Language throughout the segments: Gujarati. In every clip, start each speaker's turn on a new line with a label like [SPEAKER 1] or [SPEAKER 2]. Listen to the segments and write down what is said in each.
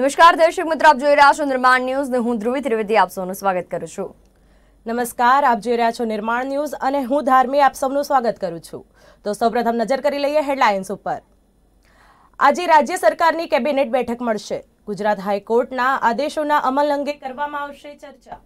[SPEAKER 1] નમસ્કાર દર્શક મિત્રો આપ જોઈ રહ્યા છો નિર્માણ ન્યૂઝ હું ધ્રુવી ત્રિવેદી આપ સૌનું સ્વાગત કરું છું નમસ્કાર આપ જોઈ રહ્યા છો
[SPEAKER 2] નિર્માણ ન્યૂઝ અને હું ધાર્મી આપ સૌનું સ્વાગત કરું છું તો સૌપ્રથમ નજર કરી લઈએ હેડલાઇન્સ ઉપર આજે રાજ્ય સરકારની કેબિનેટ બેઠક મળશે ગુજરાત હાઈકોર્ટના આદેશોના અમલ અંગે કરવામાં આવશે ચર્ચા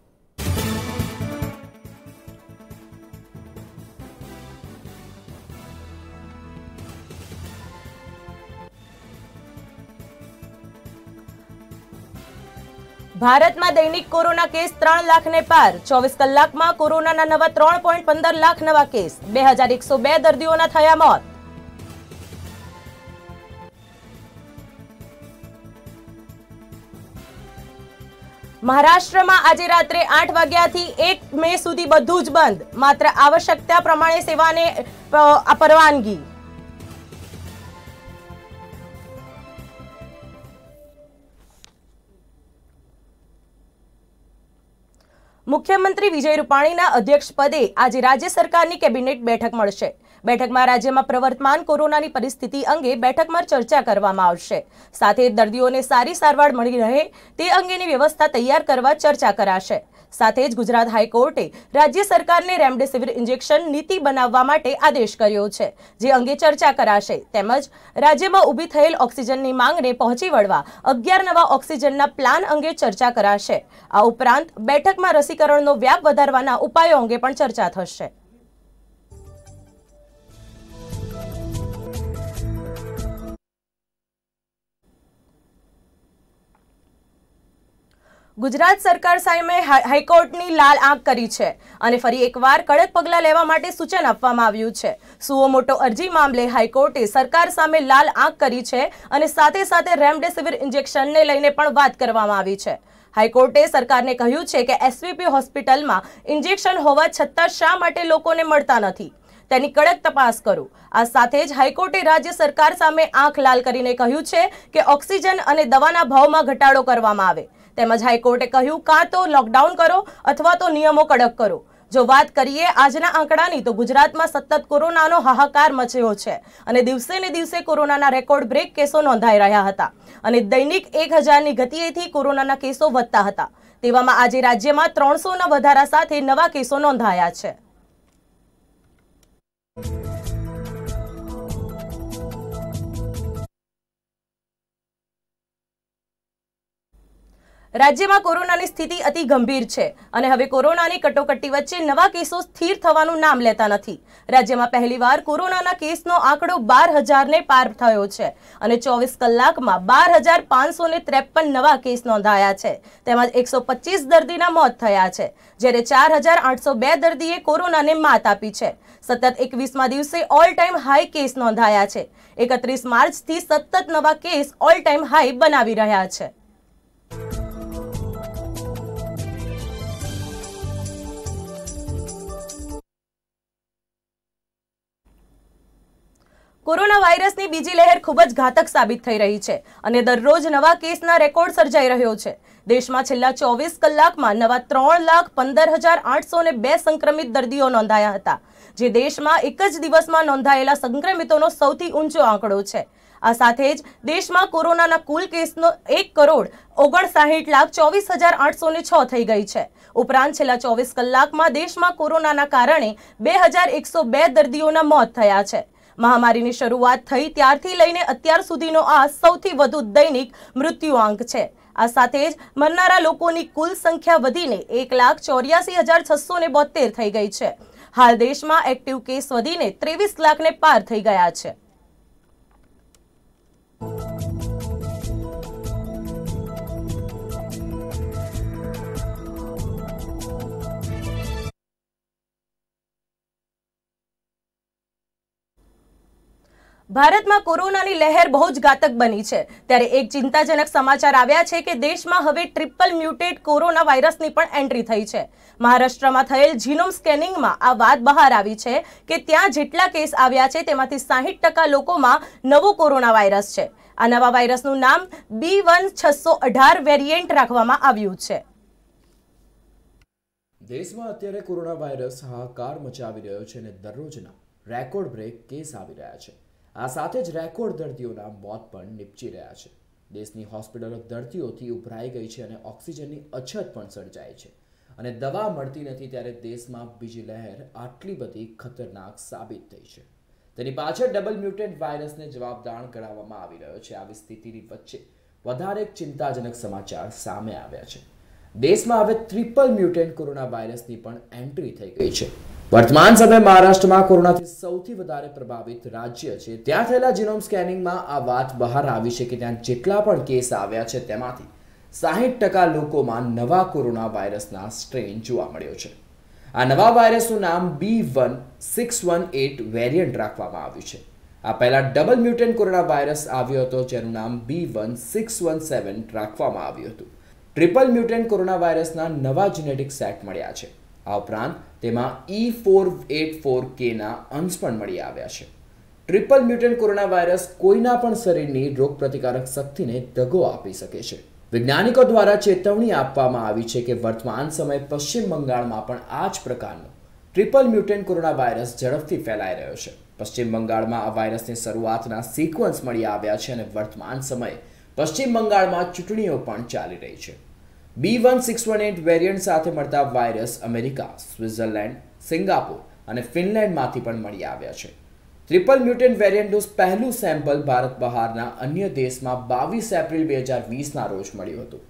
[SPEAKER 2] ભારતમાં દૈનિક કોરોના કેસ ત્રણ લાખને પાર ચોવીસ કલાકમાં કોરોનાના નવા ત્રણ પોઈન્ટ પંદર લાખ નવા કેસ બે હજાર એકસો બે દર્દીઓના થયા મોત મહારાષ્ટ્રમાં આજે રાત્રે આઠ વાગ્યાથી એક મે સુધી બધું જ બંધ માત્ર આવશ્યકતા પ્રમાણે સેવાને પરવાનગી મુખ્યમંત્રી વિજય રૂપાણીના અધ્યક્ષપદે આજે રાજ્ય સરકારની કેબિનેટ બેઠક મળશે બેઠકમાં રાજ્યમાં પ્રવર્તમાન કોરોનાની પરિસ્થિતિ અંગે બેઠકમાં ચર્ચા કરવામાં આવશે સાથે દર્દીઓને સારી સારવાર મળી રહે તે અંગેની વ્યવસ્થા તૈયાર કરવા ચર્ચા કરાશે સાથે જ ગુજરાત હાઈકોર્ટે રાજ્ય સરકારને રેમડેસિવિર ઇન્જેક્શન નીતિ બનાવવા માટે આદેશ કર્યો છે જે અંગે ચર્ચા કરાશે તેમજ રાજ્યમાં ઊભી થયેલ ઓક્સિજનની માંગને પહોંચી વળવા અગિયાર નવા ઓક્સિજનના પ્લાન અંગે ચર્ચા કરાશે આ ઉપરાંત બેઠકમાં રસીકરણનો વ્યાપ વધારવાના ઉપાયો અંગે પણ ચર્ચા થશે ગુજરાત સરકાર સામે હાઈકોર્ટની લાલ આંખ કરી છે અને ફરી એકવાર કડક પગલાં લેવા માટે સૂચન આપવામાં આવ્યું છે સુઓ મોટો અરજી મામલે હાઈકોર્ટે સરકાર સામે લાલ આંખ કરી છે અને સાથે સાથે રેમડેસિવિર ઇન્જેક્શનને લઈને પણ વાત કરવામાં આવી છે હાઈકોર્ટે સરકારને કહ્યું છે કે એસવીપી હોસ્પિટલમાં ઇન્જેક્શન હોવા છતાં શા માટે લોકોને મળતા નથી તેની કડક તપાસ કરો આ સાથે જ હાઈકોર્ટે રાજ્ય સરકાર સામે આંખ લાલ કરીને કહ્યું છે કે ઓક્સિજન અને દવાના ભાવમાં ઘટાડો કરવામાં આવે તેમજ હાઈકોર્ટે કહ્યું કાં તો લોકડાઉન કરો અથવા તો નિયમો કડક કરો જો વાત કરીએ આજના આંકડાની તો ગુજરાતમાં સતત કોરોનાનો હાહાકાર મચ્યો છે અને દિવસે ને દિવસે કોરોનાના રેકોર્ડ બ્રેક કેસો નોંધાઈ રહ્યા હતા અને દૈનિક એક હજારની ગતિએથી કોરોનાના કેસો વધતા હતા તેવામાં આજે રાજ્યમાં ત્રણસોના વધારા સાથે નવા કેસો નોંધાયા છે રાજ્યમાં કોરોનાની સ્થિતિ અતિ ગંભીર છે અને હવે કોરોનાની કટોકટી વચ્ચે નવા કેસો સ્થિર થવાનું નામ લેતા નથી રાજ્યમાં પહેલીવાર કોરોનાના કેસનો આંકડો બાર હજારને પાર થયો છે અને ચોવીસ કલાકમાં બાર હજાર પાંચસો ને ત્રેપન નવા કેસ નોંધાયા છે તેમજ એકસો પચીસ દર્દીના મોત થયા છે જ્યારે ચાર હજાર આઠસો બે દર્દીએ કોરોનાને માત આપી છે સતત એકવીસમાં દિવસે ઓલ ટાઈમ હાઈ કેસ નોંધાયા છે એકત્રીસ માર્ચથી સતત નવા કેસ ઓલ ટાઈમ હાઈ બનાવી રહ્યા છે કોરોના વાયરસની બીજી લહેર ખૂબ જ ઘાતક સાબિત થઈ રહી છે અને દરરોજ નવા કેસના રેકોર્ડ સર્જાઈ રહ્યો છે દેશમાં છેલ્લા ચોવીસ કલાકમાં નવા ત્રણ લાખ પંદર હજાર આઠસો ને બે સંક્રમિત દર્દીઓ નોંધાયા હતા જે દેશમાં એક જ દિવસમાં નોંધાયેલા સંક્રમિતોનો સૌથી ઊંચો આંકડો છે આ સાથે જ દેશમાં કોરોનાના કુલ કેસનો એક કરોડ ઓગણસાહીઠ લાખ ચોવીસ હજાર આઠસો ને છ થઈ ગઈ છે ઉપરાંત છેલ્લા ચોવીસ કલાકમાં દેશમાં કોરોનાના કારણે બે હજાર એકસો બે દર્દીઓના મોત થયા છે મહામારીની શરૂઆત થઈ ત્યારથી લઈને અત્યાર સુધીનો આ સૌથી વધુ દૈનિક મૃત્યુઆંક છે આ સાથે જ મરનારા લોકોની કુલ સંખ્યા વધીને એક લાખ ચોર્યાસી હજાર છસો ને બોતેર થઈ ગઈ છે હાલ દેશમાં એક્ટિવ કેસ વધીને ત્રેવીસ લાખને પાર થઈ ગયા છે ભારતમાં કોરોનાની લહેર બહુ જ ઘાતક બની છે ત્યારે એક ચિંતાજનક સમાચાર આવ્યા છે કે દેશમાં હવે ટ્રિપલ મ્યુટેડ કોરોના વાયરસની પણ એન્ટ્રી થઈ છે મહારાષ્ટ્રમાં થયેલ જીનોમ સ્કેનિંગમાં આ વાત બહાર આવી છે કે ત્યાં જેટલા કેસ આવ્યા છે તેમાંથી સાહીઠ ટકા લોકોમાં નવો કોરોના વાયરસ છે આ નવા વાયરસનું નામ બી વન છસો અઢાર વેરિયન્ટ રાખવામાં આવ્યું છે
[SPEAKER 3] દેશમાં અત્યારે કોરોના વાયરસ હાહાકાર મચાવી રહ્યો છે અને દરરોજના રેકોર્ડ બ્રેક કેસ આવી રહ્યા છે આ સાથે જ રેકોર્ડ દર્દીઓના મોત પણ નીપજી રહ્યા છે દેશની હોસ્પિટલો દર્દીઓથી ઉભરાઈ ગઈ છે અને ઓક્સિજનની અછત પણ સર્જાય છે અને દવા મળતી નથી ત્યારે દેશમાં બીજી લહેર આટલી બધી ખતરનાક સાબિત થઈ છે તેની પાછળ ડબલ મ્યુટેન્ટ વાયરસને જવાબદાર કરાવવામાં આવી રહ્યો છે આવી સ્થિતિની વચ્ચે વધારે ચિંતાજનક સમાચાર સામે આવ્યા છે દેશમાં હવે ટ્રિપલ મ્યુટેન્ટ કોરોના વાયરસની પણ એન્ટ્રી થઈ ગઈ છે વર્તમાન સમયે મહારાષ્ટ્રમાં કોરોનાથી સૌથી વધારે પ્રભાવિત રાજ્ય છે ત્યાં થયેલા જીનોમ સ્કેનિંગમાં આ વાત બહાર આવી છે કે ત્યાં જેટલા પણ કેસ આવ્યા છે તેમાંથી સાહીઠ ટકા લોકોમાં નવા કોરોના વાયરસના સ્ટ્રેન જોવા મળ્યો છે આ નવા વાયરસનું નામ B one six one eight variant રાખવામાં આવ્યું છે આ પહેલાં ડબલ મ્યુટેન કોરોના વાયરસ આવ્યો હતો જેનું નામ B one six one seven રાખવામાં આવ્યું હતું ટ્રિપલ મ્યુટેન કોરોના વાયરસના નવા જીનેટિક સેટ મળ્યા છે આ ઉપરાંત તેમાં ઈ ફોર એટ ફોર કેના અંશ પણ મળી આવ્યા છે ટ્રિપલ મ્યુટન્ટ કોરોના વાયરસ કોઈના પણ શરીરની રોગપ્રતિકારક શક્તિને દગો આપી શકે છે વૈજ્ઞાનિકો દ્વારા ચેતવણી આપવામાં આવી છે કે વર્તમાન સમયે પશ્ચિમ બંગાળમાં પણ આ જ પ્રકારનો ટ્રિપલ મ્યુટન્ટ કોરોના વાયરસ ઝડપથી ફેલાઈ રહ્યો છે પશ્ચિમ બંગાળમાં આ વાયરસની શરૂઆતના સિક્વન્સ મળી આવ્યા છે અને વર્તમાન સમયે પશ્ચિમ બંગાળમાં ચૂંટણીઓ પણ ચાલી રહી છે B one six one eight variant સાથે મળતા વાયરસ અમેરિકા સ્વિટ્ઝરલેન્ડ સિંગાપુર અને ફિનલેન્ડમાંથી પણ મળી આવ્યા છે ટ્રિપલ મ્યુટન્ટ વેરિયન્ટનું પહેલું સેમ્પલ ભારત બહારના અન્ય દેશમાં બાવીસ એપ્રિલ બે હજાર વીસના રોજ મળ્યું હતું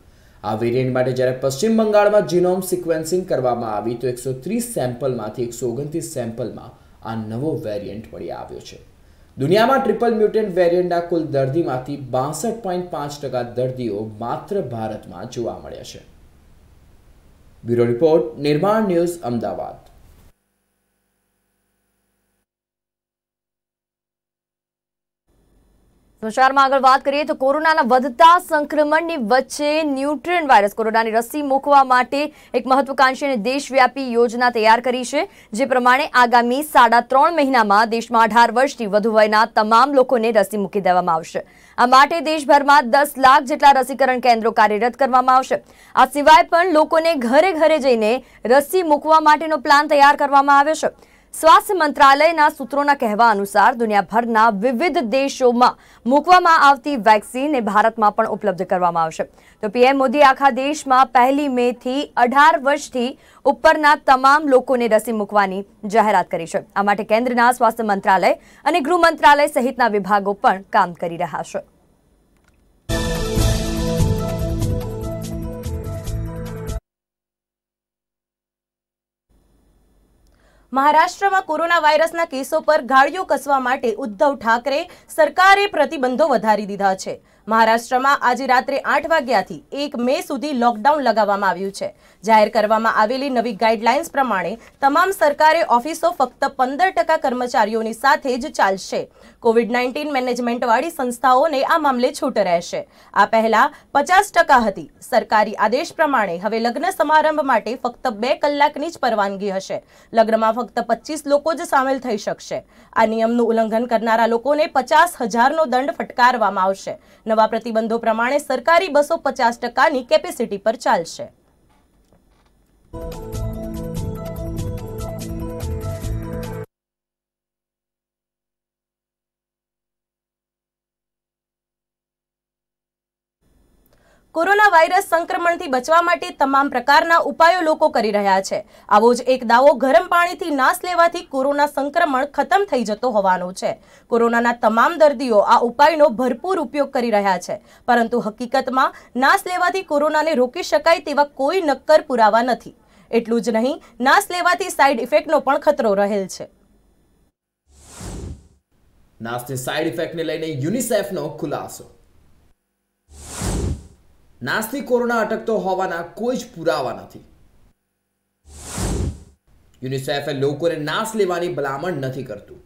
[SPEAKER 3] આ વેરિયન્ટ માટે જ્યારે પશ્ચિમ બંગાળમાં જીનોમ સિક્વન્સિંગ કરવામાં આવી તો એકસો ત્રીસ સેમ્પલમાંથી એકસો ઓગણત્રીસ સેમ્પલમાં આ નવો વેરિયન્ટ મળી આવ્યો છે દુનિયામાં ટ્રિપલ મ્યુટન્ટ વેરિયન્ટના કુલ દર્દીમાંથી બાસઠ પોઈન્ટ પાંચ ટકા દર્દીઓ માત્ર ભારતમાં જોવા મળ્યા છે bureau report Nirman news Ahmedabad
[SPEAKER 1] સમાચારમાં આગળ વાત કરીએ તો કોરોનાના વધતા સંક્રમણની વચ્ચે ન્યુટ્રિયન વાયરસ કોરોનાની રસી મૂકવા માટે એક મહત્વકાંક્ષી અને દેશવ્યાપી યોજના તૈયાર કરી છે જે પ્રમાણે આગામી સાડા ત્રણ મહિનામાં દેશમાં અઢાર વર્ષથી વધુ વયના તમામ લોકોને રસી મૂકી દેવામાં આવશે આ માટે દેશભરમાં દસ લાખ જેટલા રસીકરણ કેન્દ્રો કાર્યરત કરવામાં આવશે આ સિવાય પણ લોકોને ઘરે ઘરે જઈને રસી મૂકવા માટેનો પ્લાન તૈયાર કરવામાં આવ્યો છે સ્વાસ્થ્ય મંત્રાલયના સૂત્રોના કહેવા અનુસાર દુનિયાભરના વિવિધ દેશોમાં મૂકવામાં આવતી વેક્સિન એ ભારતમાં પણ ઉપલબ્ધ કરવામાં આવશે તો પીએમ મોદી આખા દેશમાં પહેલી મેથી અઢાર વર્ષથી ઉપરના તમામ લોકોને રસી મૂકવાની જાહેરાત કરી છે આ માટે કેન્દ્રના સ્વાસ્થ્ય મંત્રાલય અને ગૃહ મંત્રાલય સહિતના વિભાગો પણ કામ કરી રહ્યા છે
[SPEAKER 2] મહારાષ્ટ્રમાં કોરોના વાયરસના કેસો પર ગાળીઓ કસવા માટે ઉદ્ધવ ઠાકરે સરકારે પ્રતિબંધો વધારી દીધા છે મહારાષ્ટ્રમાં આજે રાત્રે આઠ વાગ્યાથી એક મે સુધી લોકડાઉન લગાવવામાં આવ્યું છે જાહેર કરવામાં આવેલી નવી ગાઈડલાઇન્સ પ્રમાણે તમામ સરકારે ઓફિસો ફક્ત પંદર ટકા કર્મચારીઓની સાથે જ ચાલશે કોવિડ નાઇન્ટીન મેનેજમેન્ટવાળી સંસ્થાઓને આ મામલે છૂટ રહેશે આ પહેલા પચાસ ટકા હતી સરકારી આદેશ પ્રમાણે હવે લગ્ન સમારંભ માટે ફક્ત બે કલાકની જ પરવાનગી હશે લગ્નમાં ફક્ત પચીસ લોકો જ સામેલ થઈ શકશે આ નિયમનું ઉલ્લંઘન કરનારા લોકોને પચાસ હજારનો દંડ ફટકારવામાં આવશે નવા પ્રતિબંધો પ્રમાણે સરકારી બસો પચાસ ટકાની કેપેસિટી પર ચાલશે કોરોના વાયરસ સંક્રમણથી બચવા માટે તમામ પ્રકારના ઉપાયો લોકો કરી રહ્યા છે આવો જ એક દાવો ગરમ પાણીથી નાશ લેવાથી કોરોના સંક્રમણ ખતમ થઈ જતો હોવાનો છે કોરોનાના તમામ દર્દીઓ આ ઉપાયનો ભરપૂર ઉપયોગ કરી રહ્યા છે પરંતુ હકીકતમાં નાશ લેવાથી કોરોનાને રોકી શકાય તેવા કોઈ નક્કર પુરાવા નથી એટલું જ નહીં નાશ લેવાથી સાઇડ ઇફેક્ટનો પણ ખતરો રહેલ છે
[SPEAKER 3] નાશની સાઇડ ઇફેક્ટને લઈને યુનિસેફનો ખુલાસો કોરોના અટકતો હોવાના કોઈ જ પુરાવા નથી યુનિસેફે લોકોને નાશ લેવાની ભલામણ નથી કરતું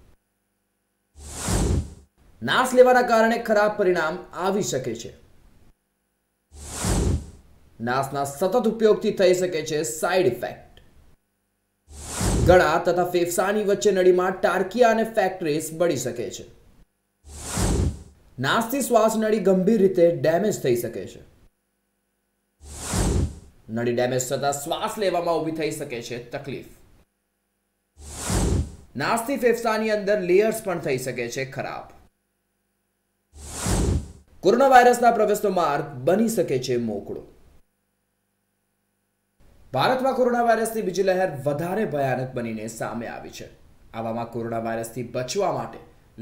[SPEAKER 3] નાશ લેવાના કારણે ખરાબ પરિણામ આવી શકે છે નાશના સતત ઉપયોગથી થઈ શકે છે સાઈડ ઇફેક્ટ ગળા તથા ફેફસાની વચ્ચે નળીમાં ટાર્કિયા અને ફેક્ટરીસ બળી શકે છે શ્વાસ નળી ગંભીર રીતે ડેમેજ થઈ શકે છે નળી ડેમેજ થતાં શ્વાસ લેવામાં ઊભી થઈ શકે છે તકલીફ નાસ્તી ફેફસાની અંદર લેયર્સ પણ થઈ શકે છે ખરાબ કોરોના વાયરસના પ્રવેશનો માર્ગ બની શકે છે મોકળો ભારતમાં કોરોના વાયરસની બીજી લહેર વધારે ભયાનક બનીને સામે આવી છે આવામાં કોરોના વાયરસથી બચવા માટે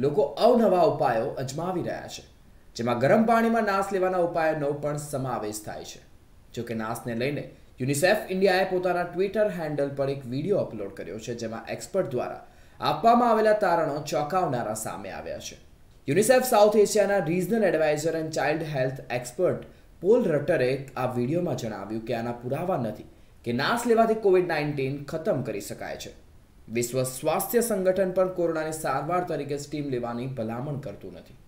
[SPEAKER 3] લોકો અવનવા ઉપાયો અજમાવી રહ્યા છે જેમાં ગરમ પાણીમાં નાશ લેવાના ઉપાયોનો પણ સમાવેશ થાય છે જોકે નાસને લઈને યુનિસેફ ઇન્ડિયાએ પોતાના ટ્વિટર હેન્ડલ પર એક વિડીયો અપલોડ કર્યો છે જેમાં એક્સપર્ટ દ્વારા આપવામાં આવેલા તારણો ચોંકાવનારા સામે આવ્યા છે યુનિસેફ સાઉથ એશિયાના regional adviser and child health expert Paul રટરે આ વિડીયોમાં જણાવ્યું કે આના પુરાવા નથી કે નાશ લેવાથી કોવિડ નાઇન્ટીન ખતમ કરી શકાય છે વિશ્વ સ્વાસ્થ્ય સંગઠન પણ કોરોનાની સારવાર તરીકે સ્ટીમ લેવાની ભલામણ કરતું નથી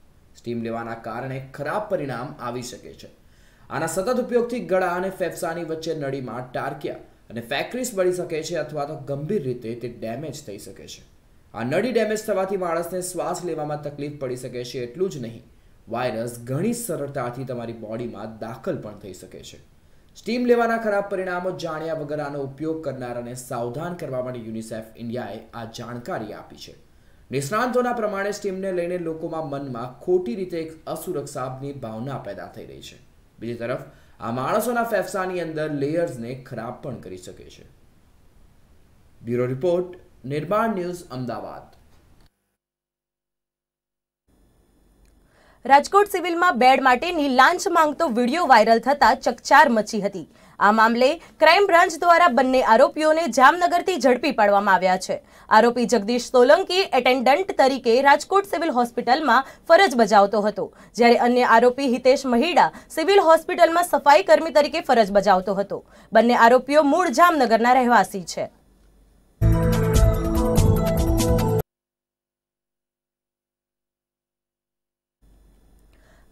[SPEAKER 3] સ્ટીમ લેવાના કારણે ખરાબ પરિણામ આવી શકે છે આના સતત ઉપયોગથી ગળા અને ફેફસાની વચ્ચે નળીમાં ટાર્કિયા અને ફેક્રિસ બળી શકે છે અથવા તો ગંભીર રીતે તે ડેમેજ થઈ શકે છે આ નળી ડેમેજ થવાથી માણસને શ્વાસ લેવામાં તકલીફ પડી શકે છે એટલું જ નહીં વાયરસ ઘણી સરળતાથી તમારી બોડીમાં દાખલ પણ થઈ શકે છે સ્ટીમ લેવાના ખરાબ પરિણામો જાણ્યા વગર આનો ઉપયોગ કરનારાને સાવધાન કરવા માટે યુનિસેફ ઇન્ડિયાએ આ જાણકારી આપી છે નિષ્ણાંતોના પ્રમાણે સ્ટીમને લઈને લોકોમાં મનમાં ખોટી રીતે એક અસુરક્ષાની ભાવના પેદા થઈ રહી છે બીજી તરફ આ માણસોના ફેફસાની અંદર લેયર્સને ખરાબ પણ કરી શકે છે bureau report Nirman news Ahmedabad
[SPEAKER 2] Rajkot સિવિલમાં બેડ માટેની લાંચ માંગતો વિડીયો વાયરલ થતા ચકચાર મચી હતી આ મામલે ક્રાઇમ બ્રાન્ચ દ્વારા બંને આરોપીઓને જામનગરથી ઝડપી પાડવામાં આવ્યા છે આરોપી જગદીશ સોલંકી એટેન્ડન્ટ તરીકે રાજકોટ સિવિલ હોસ્પિટલમાં ફરજ બજાવતો હતો જ્યારે અન્ય આરોપી હિતેશ મહીડા સિવિલ હોસ્પિટલમાં સફાઈ કર્મી તરીકે ફરજ બજાવતો હતો બંને આરોપીઓ મૂળ જામનગરના રહેવાસી છે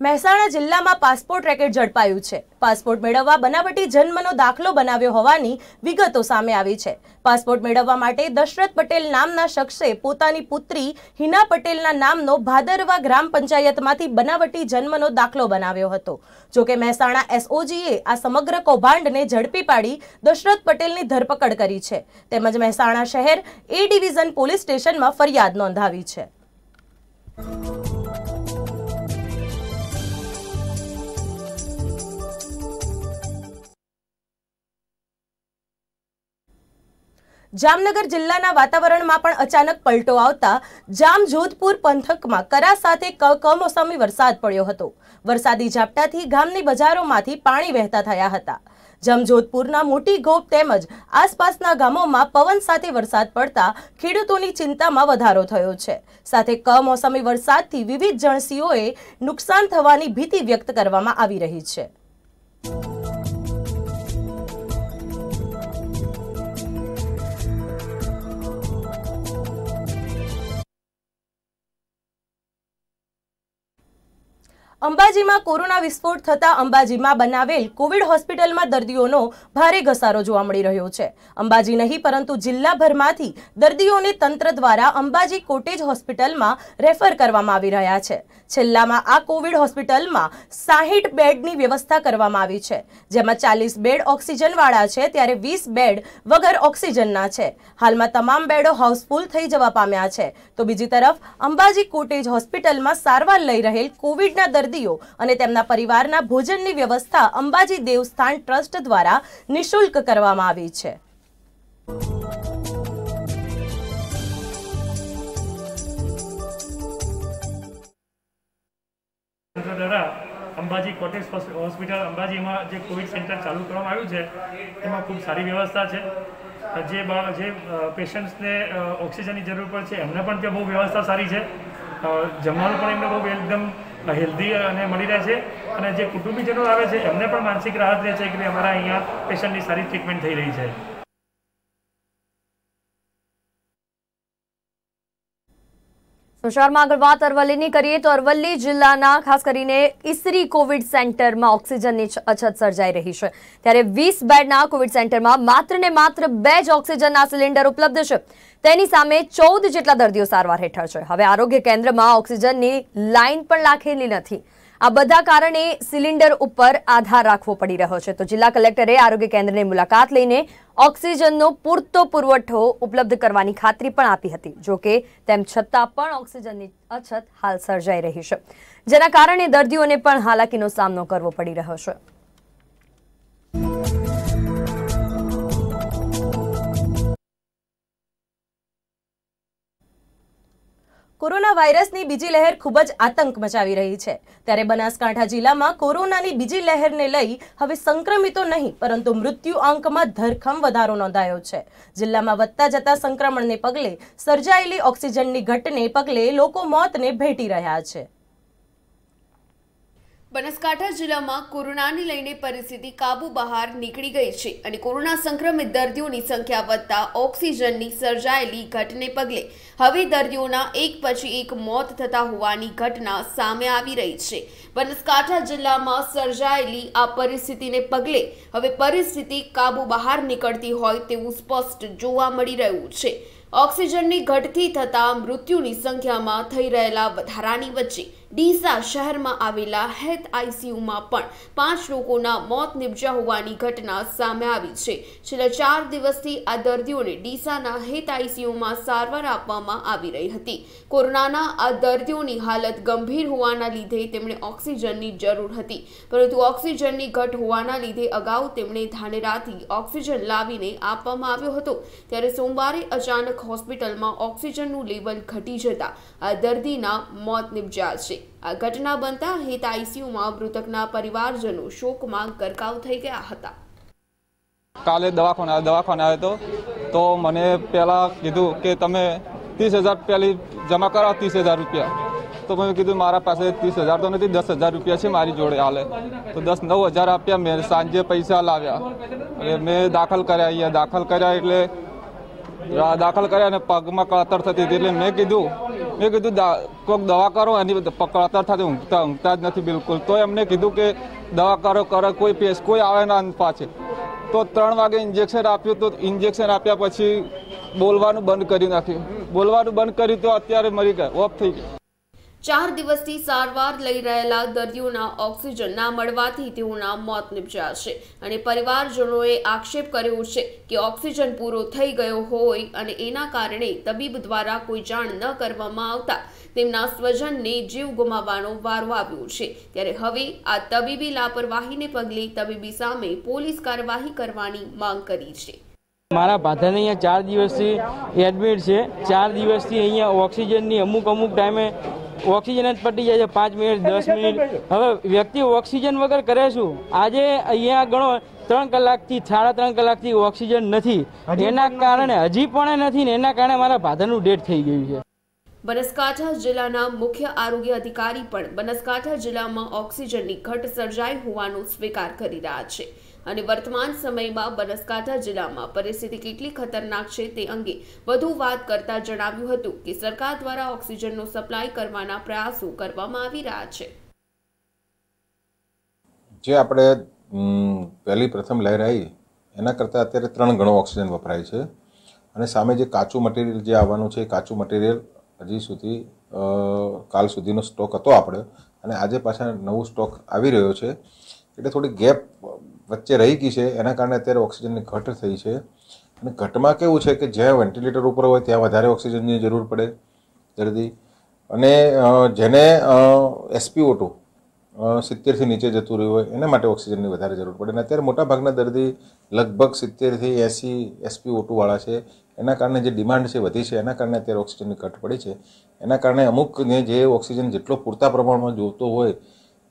[SPEAKER 2] મહેસાણા જિલ્લામાં પાસપોર્ટ રેકેટ ઝડપાયું છે પાસપોર્ટ મેળવવા બનાવટી જન્મનો દાખલો બનાવ્યો હોવાની વિગતો સામે આવી છે પાસપોર્ટ મેળવવા માટે દશરથ પટેલ નામના શખ્સે પોતાની પુત્રી હિના પટેલના નામનો ભાદરવા ગ્રામ પંચાયતમાંથી બનાવટી જન્મનો દાખલો બનાવ્યો હતો જો કે મહેસાણા એસઓજીએ આ સમગ્ર કૌભાંડને ઝડપી પાડી દશરથ પટેલની ધરપકડ કરી છે તેમજ મહેસાણા શહેર એ ડિવિઝન પોલીસ સ્ટેશનમાં ફરિયાદ નોંધાવી છે જામનગર જિલ્લાના વાતાવરણમાં પણ અચાનક પલટો આવતા જામ જોધપુર પંથકમાં કરા સાથે કમોસમી વરસાદ પડ્યો હતો વરસાદી ઝાપટાથી ગામની બજારોમાંથી પાણી વહેતા થયા હતા જમજોધપુરના મોટી ગોપ તેમજ આસપાસના ગામોમાં પવન સાથે વરસાદ પડતા ખેડૂતોની ચિંતામાં વધારો થયો છે સાથે કમોસમી વરસાદથી વિવિધ જણસીઓએ નુકસાન થવાની ભીતિ વ્યક્ત કરવામાં આવી રહી છે અંબાજીમાં કોરોના વિસ્ફોટ થતાં અંબાજીમાં બનાવેલ કોવિડ હોસ્પિટલમાં દર્દીઓનો ભારે ઘસારો જોવા મળી રહ્યો છે અંબાજી નહીં પરંતુ જિલ્લાભરમાંથી દર્દીઓને તંત્ર દ્વારા અંબાજી કોટેજ હોસ્પિટલમાં રેફર કરવામાં આવી રહ્યા છે છેલ્લામાં આ કોવિડ હોસ્પિટલમાં સાહીઠ બેડની વ્યવસ્થા કરવામાં આવી છે જેમાં ચાલીસ બેડ ઓક્સિજનવાળા છે ત્યારે વીસ બેડ વગર ઓક્સિજનના છે હાલમાં તમામ બેડો હાઉસફુલ થઈ જવા પામ્યા છે તો બીજી તરફ અંબાજી કોટેજ હોસ્પિટલમાં સારવાર લઈ રહેલ કોવિડના દર્દી દર્દીઓ અને તેમના પરિવારના ભોજનની વ્યવસ્થા અંબાજી દેવસ્થાન ટ્રસ્ટ દ્વારા નિઃશુલ્ક કરવામાં આવી છે
[SPEAKER 4] અંબાજી કોટેજ હોસ્પિટલ અંબાજીમાં જે કોવિડ સેન્ટર ચાલુ કરવામાં આવ્યું છે તેમાં ખૂબ સારી વ્યવસ્થા છે જે જે પેશન્ટ્સને ઓક્સિજનની જરૂર પડે છે એમને પણ ત્યાં બહુ વ્યવસ્થા સારી છે જમવાનું પણ એમને બહુ એકદમ હેલ્ધી અને મળી રહે છે અને જે કુટુંબીજનો આવે છે એમને પણ માનસિક રાહત રહે છે કે અમારા અહીંયા પેશન્ટની સારી ટ્રીટમેન્ટ થઈ રહી છે
[SPEAKER 1] સમાચારમાં આગળ વાત અરવલ્લીની કરીએ તો અરવલ્લી જિલ્લાના ખાસ કરીને ઈસરી કોવિડ સેન્ટરમાં ઓક્સિજનની અછત સર્જાઈ રહી છે ત્યારે વીસ બેડના કોવિડ સેન્ટરમાં માત્ર ને માત્ર બે જ ઓક્સિજનના સિલિન્ડર ઉપલબ્ધ છે તેની સામે ચૌદ જેટલા દર્દીઓ સારવાર હેઠળ છે હવે આરોગ્ય કેન્દ્રમાં ઓક્સિજનની લાઇન પણ લાખેલી નથી આ બધા કારણે સિલિન્ડર ઉપર આધાર રાખવો પડી રહ્યો છે તો જિલ્લા કલેક્ટરે આરોગ્ય કેન્દ્રની મુલાકાત લઈને ઓક્સિજનનો પૂરતો પુરવઠો ઉપલબ્ધ કરવાની ખાતરી પણ આપી હતી જોકે તેમ છતાં પણ ઓક્સિજનની અછત હાલ સર્જાઈ રહી છે જેના કારણે દર્દીઓને પણ હાલાકીનો સામનો કરવો પડી રહ્યો છે
[SPEAKER 2] કોરોના વાયરસની બીજી લહેર ખૂબ જ આતંક મચાવી રહી છે ત્યારે બનાસકાંઠા જિલ્લામાં કોરોનાની બીજી લહેરને લઈ હવે સંક્રમિતો નહીં પરંતુ મૃત્યુ આંકમાં ધરખમ વધારો નોંધાયો છે જિલ્લામાં વધતા જતા સંક્રમણને પગલે સર્જાયેલી ઓક્સિજનની ઘટને પગલે લોકો મોતને ભેટી રહ્યા છે
[SPEAKER 5] બનાસકાંઠા જિલ્લામાં કોરોનાને લઈને પરિસ્થિતિ કાબુ બહાર નીકળી ગઈ છે અને કોરોના સંક્રમિત દર્દીઓની સંખ્યા વધતા ઓક્સિજનની સર્જાયેલી ઘટને પગલે હવે દર્દીઓના એક પછી એક મોત થતા હોવાની ઘટના સામે આવી રહી છે બનાસકાંઠા જિલ્લામાં સર્જાયેલી આ પરિસ્થિતિને પગલે હવે પરિસ્થિતિ કાબુ બહાર નીકળતી હોય તેવું સ્પષ્ટ જોવા મળી રહ્યું છે ઓક્સિજનની ઘટતી થતા મૃત્યુની સંખ્યામાં થઈ રહેલા વધારાની વચ્ચે ડીસા શહેરમાં આવેલા હેલ્થ આઈસીયુમાં પણ પાંચ લોકોના મોત નિપજ્યા હોવાની ઘટના સામે આવી છે છેલ્લા ચાર દિવસથી આ દર્દીઓને ડીસાના હેત આઈસીયુમાં સારવાર આપવામાં આવી રહી હતી કોરોનાના આ દર્દીઓની હાલત ગંભીર હોવાના લીધે તેમણે ઓક્સિજનની જરૂર હતી પરંતુ ઓક્સિજનની ઘટ હોવાના લીધે અગાઉ તેમણે ધાનેરાથી ઓક્સિજન લાવીને આપવામાં આવ્યો હતો ત્યારે સોમવારે અચાનક હોસ્પિટલમાં ઓક્સિજનનું લેવલ ઘટી જતા આ દર્દીના મોત નિપજ્યા છે છે આ ઘટના બનતા હિત આઈસીયુમાં મૃતકના પરિવારજનો શોકમાં ગરકાવ થઈ ગયા હતા
[SPEAKER 6] કાલે આવ્યો દવાખાને આવ્યો હતો તો મને પહેલાં કીધું કે તમે ત્રીસ હજાર પહેલી જમા કરાવો ત્રીસ હજાર રૂપિયા તો મેં કીધું મારા પાસે ત્રીસ હજાર તો નથી દસ હજાર રૂપિયા છે મારી જોડે હાલે તો દસ નવ હજાર આપ્યા મેં સાંજે પૈસા લાવ્યા અને મેં દાખલ કર્યા અહીંયા દાખલ કર્યા એટલે દાખલ કર્યા અને પગમાં કળતર થતી હતી એટલે મેં કીધું મેં કીધું કોઈક દવા કરો એની કળતર થતી ઊંઘતા ઊંઘતા જ નથી બિલકુલ તો એમને કીધું કે દવા કરો કરો કોઈ પેશ કોઈ આવે ના પાછે તો ત્રણ વાગે ઇન્જેક્શન આપ્યું તો ઇન્જેક્શન આપ્યા પછી બોલવાનું બંધ કરી નાખ્યું બોલવાનું બંધ કર્યું તો અત્યારે મરી ગયા ઓફ થઈ ગયા
[SPEAKER 5] ચાર દિવસથી સારવાર લઈ રહેલા દર્દીઓના ઓક્સિજન ના મળવાથી તેઓના મોત નિપજ્યા છે અને પરિવારજનોએ આક્ષેપ કર્યો છે કે ઓક્સિજન પૂરો થઈ ગયો હોય અને એના કારણે તબીબ દ્વારા કોઈ જાણ ન કરવામાં આવતા તેમના સ્વજનને જીવ ગુમાવવાનો વારો આવ્યો છે ત્યારે હવે આ તબીબી લાપરવાહીને પગલે તબીબી સામે પોલીસ કાર્યવાહી કરવાની માંગ કરી છે
[SPEAKER 3] મારા ભાધાને અહીંયા ચાર દિવસથી એડમિટ છે ચાર દિવસથી અહીંયા ઓક્સિજનની અમુક અમુક ટાઈમે ઓક્સિજન જ પટી જાય છે પાંચ મિનિટ દસ મિનિટ હવે વ્યક્તિ ઓક્સિજન વગર કરે શું આજે અહીંયા ગણો ત્રણ કલાકથી સાડા ત્રણ કલાકથી ઓક્સિજન નથી એના કારણે હજી પણ નથી ને એના કારણે મારા ભાદરનું
[SPEAKER 6] ડેટ થઈ ગયું છે
[SPEAKER 5] બનાસકાંઠા જિલ્લાના મુખ્ય આરોગ્ય અધિકારી પણ બનાસકાંઠા જિલ્લામાં ઓક્સિજનની ઘટ સર્જાઈ હોવાનો સ્વીકાર કરી રહ્યા છે અને વર્તમાન સમયમાં બનાસકાંઠા જિલ્લામાં પરિસ્થિતિ કેટલી ખતરનાક છે તે અંગે વધુ વાત કરતા જણાવ્યું હતું કે સરકાર દ્વારા ઓક્સિજનનો સપ્લાય કરવાના પ્રયાસો કરવામાં આવી રહ્યા છે
[SPEAKER 6] જે આપણે પહેલી પ્રથમ લહેર આવી એના કરતાં અત્યારે ત્રણ ગણો ઓક્સિજન વપરાય છે અને સામે જે કાચું મટીરિયલ જે આવવાનું છે એ કાચું મટીરિયલ હજી સુધી કાલ સુધીનો સ્ટોક હતો આપણે અને આજે પાછા નવું સ્ટોક આવી રહ્યો છે એટલે થોડી ગેપ વચ્ચે રહી ગઈ છે એના કારણે અત્યારે ઓક્સિજનની ઘટ થઈ છે અને ઘટમાં કેવું છે કે જ્યાં વેન્ટિલેટર ઉપર હોય ત્યાં વધારે ઓક્સિજનની જરૂર પડે દર્દી અને જેને એસપીઓ ટુ સિત્તેરથી નીચે જતું રહ્યું હોય એના માટે ઓક્સિજનની વધારે જરૂર પડે અને અત્યારે મોટાભાગના દર્દી લગભગ સિત્તેરથી એંસી એસપી ઓટુવાળા છે એના કારણે જે ડિમાન્ડ છે વધી છે એના કારણે અત્યારે ઓક્સિજનની ઘટ પડી છે એના કારણે અમુકને જે ઓક્સિજન જેટલો પૂરતા પ્રમાણમાં જોતો હોય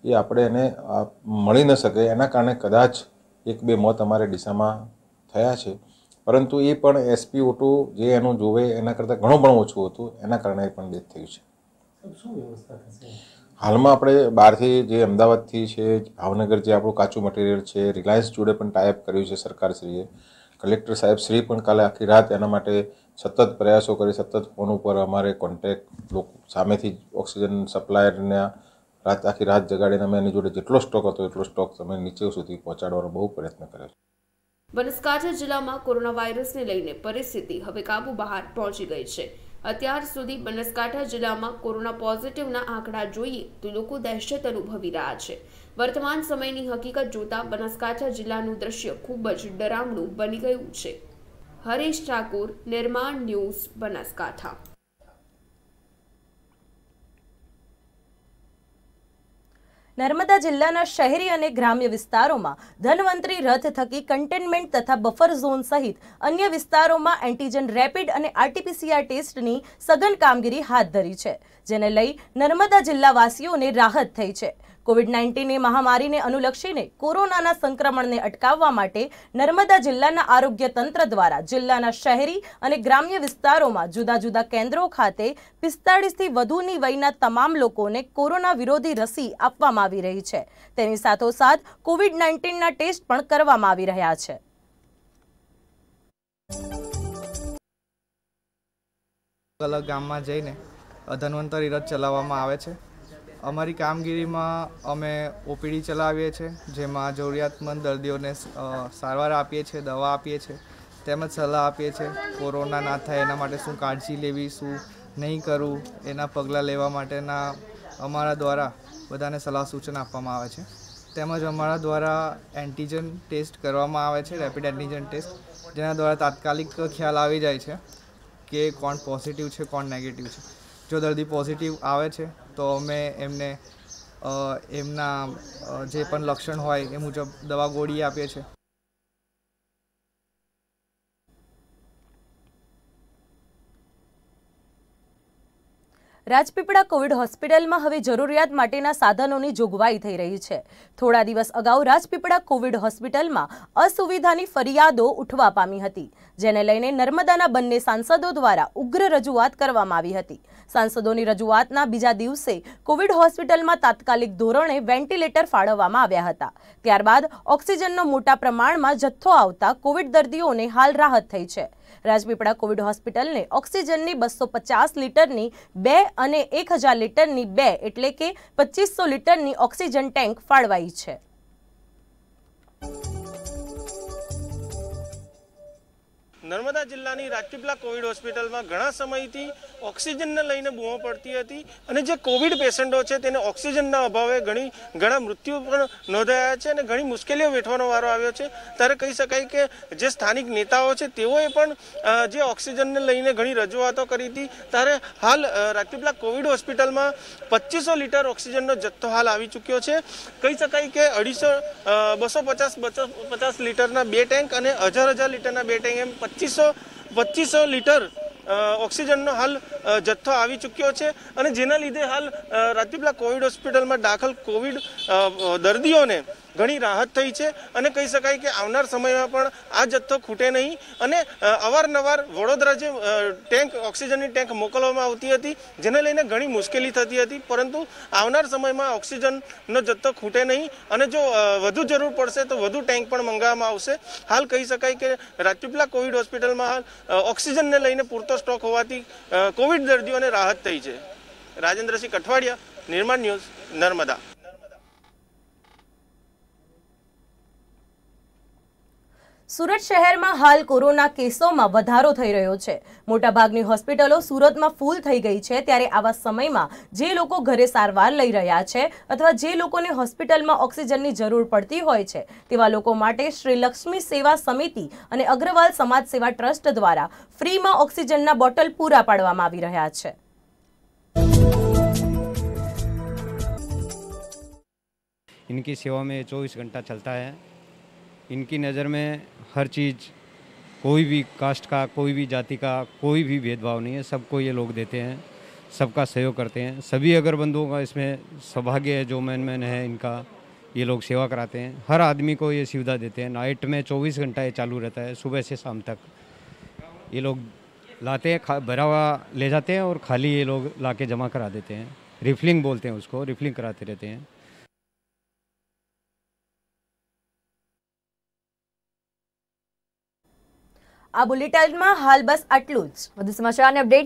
[SPEAKER 6] એ આપણે એને મળી ન શકે એના કારણે કદાચ એક બે મોત અમારે ડીસામાં થયા છે પરંતુ એ પણ એસપી ઓટો જે એનું જોવે એના કરતાં ઘણું પણ ઓછું હતું એના કારણે પણ ડેથ થયું છે હાલમાં આપણે બહારથી જે અમદાવાદથી છે ભાવનગર જે આપણું કાચું મટીરિયલ છે રિલાયન્સ જોડે પણ ટાઈપ કર્યું છે સરકારશ્રીએ કલેક્ટર સાહેબ શ્રી પણ કાલે આખી રાત એના માટે સતત પ્રયાસો કરી સતત ફોન ઉપર અમારે કોન્ટેક્ટ લોકો સામેથી ઓક્સિજન સપ્લાયરના રાત આખી રાત જગાડીને અમે એની જોડે જેટલો સ્ટોક હતો એટલો સ્ટોક અમે નીચે સુધી પહોંચાડવાનો બહુ પ્રયત્ન કર્યો છે
[SPEAKER 5] બનાસકાંઠા જિલ્લામાં કોરોના વાયરસને લઈને પરિસ્થિતિ હવે કાબુ બહાર પહોંચી ગઈ છે અત્યાર સુધી બનાસકાંઠા જિલ્લામાં કોરોના પોઝિટિવના આંકડા જોઈએ તો લોકો દહેશત અનુભવી રહ્યા છે વર્તમાન સમયની હકીકત જોતા બનાસકાંઠા જિલ્લાનું દ્રશ્ય ખૂબ જ ડરામણું બની ગયું છે હરેશ ઠાકોર નિર્માણ ન્યૂઝ બનાસકાંઠા
[SPEAKER 2] નર્મદા જિલ્લાના શહેરી અને ગ્રામ્ય વિસ્તારોમાં ધનવંતરી રથ થકી કન્ટેનમેન્ટ તથા બફર ઝોન સહિત અન્ય વિસ્તારોમાં એન્ટીજન રેપિડ અને આરટીપીસીઆર ટેસ્ટની સઘન કામગીરી હાથ ધરી છે જેને લઈ નર્મદા જિલ્લાવાસીઓને રાહત થઈ છે કોવિડ નાઇન્ટીનની મહામારીને અનુલક્ષીને કોરોનાના સંક્રમણને અટકાવવા માટે નર્મદા જિલ્લાના આરોગ્ય તંત્ર દ્વારા જિલ્લાના શહેરી અને ગ્રામ્ય વિસ્તારોમાં જુદા જુદા કેન્દ્રો ખાતે પિસ્તાળીસથી વધુની વયના તમામ લોકોને કોરોના વિરોધી રસી આપવામાં આવી રહી છે તેની સાથોસાથ કોવિડ નાઇન્ટીનના ટેસ્ટ પણ કરવામાં આવી રહ્યા છે
[SPEAKER 3] અલગ ગામમાં જઈને ધન્વંતરી રથ ચલાવવામાં આવે છે અમારી કામગીરીમાં અમે ઓપીડી ચલાવીએ છીએ જેમાં જરૂરિયાતમંદ દર્દીઓને સારવાર આપીએ છીએ દવા આપીએ છીએ તેમજ સલાહ આપીએ છીએ કોરોના ના થાય એના માટે શું કાળજી લેવી શું નહીં કરવું એના પગલાં લેવા માટેના અમારા દ્વારા બધાને સલાહ સૂચન આપવામાં આવે છે તેમજ અમારા દ્વારા એન્ટીજન ટેસ્ટ કરવામાં આવે છે રેપિડ એન્ટીજન ટેસ્ટ જેના દ્વારા તાત્કાલિક ખ્યાલ આવી જાય છે કે કોણ પોઝિટિવ છે કોણ નેગેટિવ છે જો દર્દી પોઝિટિવ આવે છે તો અમે એમને એમના જે પણ લક્ષણ હોય એ મુજબ દવા ગોળી આપીએ છીએ
[SPEAKER 2] રાજપીપળા કોવિડ હોસ્પિટલમાં હવે જરૂરિયાત માટેના સાધનોની જોગવાઈ થઈ રહી છે થોડા દિવસ અગાઉ રાજપીપળા કોવિડ હોસ્પિટલમાં અસુવિધાની ફરિયાદો ઉઠવા પામી હતી જેને લઈને નર્મદાના બંને સાંસદો દ્વારા ઉગ્ર રજૂઆત કરવામાં આવી હતી સાંસદોની રજૂઆતના બીજા દિવસે કોવિડ હોસ્પિટલમાં તાત્કાલિક ધોરણે વેન્ટિલેટર ફાળવવામાં આવ્યા હતા ત્યારબાદ ઓક્સિજનનો મોટા પ્રમાણમાં જથ્થો આવતા કોવિડ દર્દીઓને હાલ રાહત થઈ છે રાજપીપળા કોવિડ હોસ્પિટલને ઓક્સિજનની બસો પચાસ લીટરની બે અને એક હજાર લીટરની બે એટલે કે પચીસો લીટરની ઓક્સિજન ટેન્ક ફાળવાઈ છે
[SPEAKER 4] નર્મદા જિલ્લાની રાજપીપલા કોવિડ હોસ્પિટલમાં ઘણા સમયથી ઓક્સિજનને લઈને બૂમો પડતી હતી અને જે કોવિડ પેશન્ટો છે તેને ઓક્સિજનના અભાવે ઘણી ઘણા મૃત્યુ પણ નોંધાયા છે અને ઘણી મુશ્કેલીઓ વેઠવાનો વારો આવ્યો છે ત્યારે કહી શકાય કે જે સ્થાનિક નેતાઓ છે તેઓએ પણ જે ઓક્સિજનને લઈને ઘણી રજૂઆતો કરી હતી ત્યારે હાલ રાજપીપલા કોવિડ હોસ્પિટલમાં પચીસો લીટર ઓક્સિજનનો જથ્થો હાલ આવી ચૂક્યો છે કહી શકાય કે અઢીસો બસો પચાસ બસો પચાસ લીટરના બે ટેન્ક અને હજાર હજાર લીટરના બે ટેન્ક એમ પચીસો પચીસો લીટર ઓક્સિજનનો હાલ જથ્થો આવી ચૂક્યો છે અને જેના લીધે હાલ રાજપીપલા કોવિડ હોસ્પિટલમાં દાખલ કોવિડ દર્દીઓને ઘણી રાહત થઈ છે અને કહી શકાય કે આવનાર સમયમાં પણ આ જથ્થો ખૂટે નહીં અને અવારનવાર વડોદરા જે ટેન્ક ઓક્સિજનની ટેન્ક મોકલવામાં આવતી હતી જેને લઈને ઘણી મુશ્કેલી થતી હતી પરંતુ આવનાર સમયમાં ઓક્સિજનનો જથ્થો ખૂટે નહીં અને જો વધુ જરૂર પડશે તો વધુ ટેન્ક પણ મંગાવવામાં આવશે હાલ કહી શકાય કે રાજપીપલા કોવિડ હોસ્પિટલમાં હાલ ઓક્સિજનને લઈને પૂરતો સ્ટોક હોવાથી કોવિડ દર્દીઓને રાહત થઈ છે રાજેન્દ્રસિંહ કઠવાડિયા નિર્માણ ન્યૂઝ નર્મદા
[SPEAKER 2] સુરત શહેરમાં હાલ કોરોના કેસોમાં વધારો થઈ રહ્યો છે મોટાભાગની હોસ્પિટલો સુરતમાં ફૂલ થઈ ગઈ છે ત્યારે આવા સમયમાં જે લોકો ઘરે સારવાર લઈ રહ્યા છે અથવા જે લોકોને હોસ્પિટલમાં ઓક્સિજનની જરૂર પડતી હોય છે તેવા લોકો માટે શ્રી લક્ષ્મી સેવા સમિતિ અને અગ્રવાલ સમાજ સેવા ટ્રસ્ટ દ્વારા ફ્રીમાં ઓક્સિજનના બોટલ પૂરા પાડવામાં આવી રહ્યા છે
[SPEAKER 4] इनकी सेवा में 24 घंटा चलता है इनकी नज़र में हर चीज़ कोई भी कास्ट का कोई भी जाति का कोई भी भेदभाव नहीं है सबको ये लोग देते हैं सबका सहयोग करते हैं सभी अगर बंधुओं का इसमें सौभाग्य है जो मैन मैन है इनका ये लोग सेवा कराते हैं हर आदमी को ये सुविधा देते हैं नाइट में 24 घंटा ये चालू रहता है सुबह से शाम तक ये लोग लाते हैं भरा हुआ ले जाते हैं और खाली ये लोग ला के जमा करा देते हैं रिफिलिंग बोलते हैं उसको रिफलिंग कराते रहते हैं
[SPEAKER 1] આ બુલેટિનમાં હાલ બસ આટલું જ વધુ સમાચાર અને અપડેટ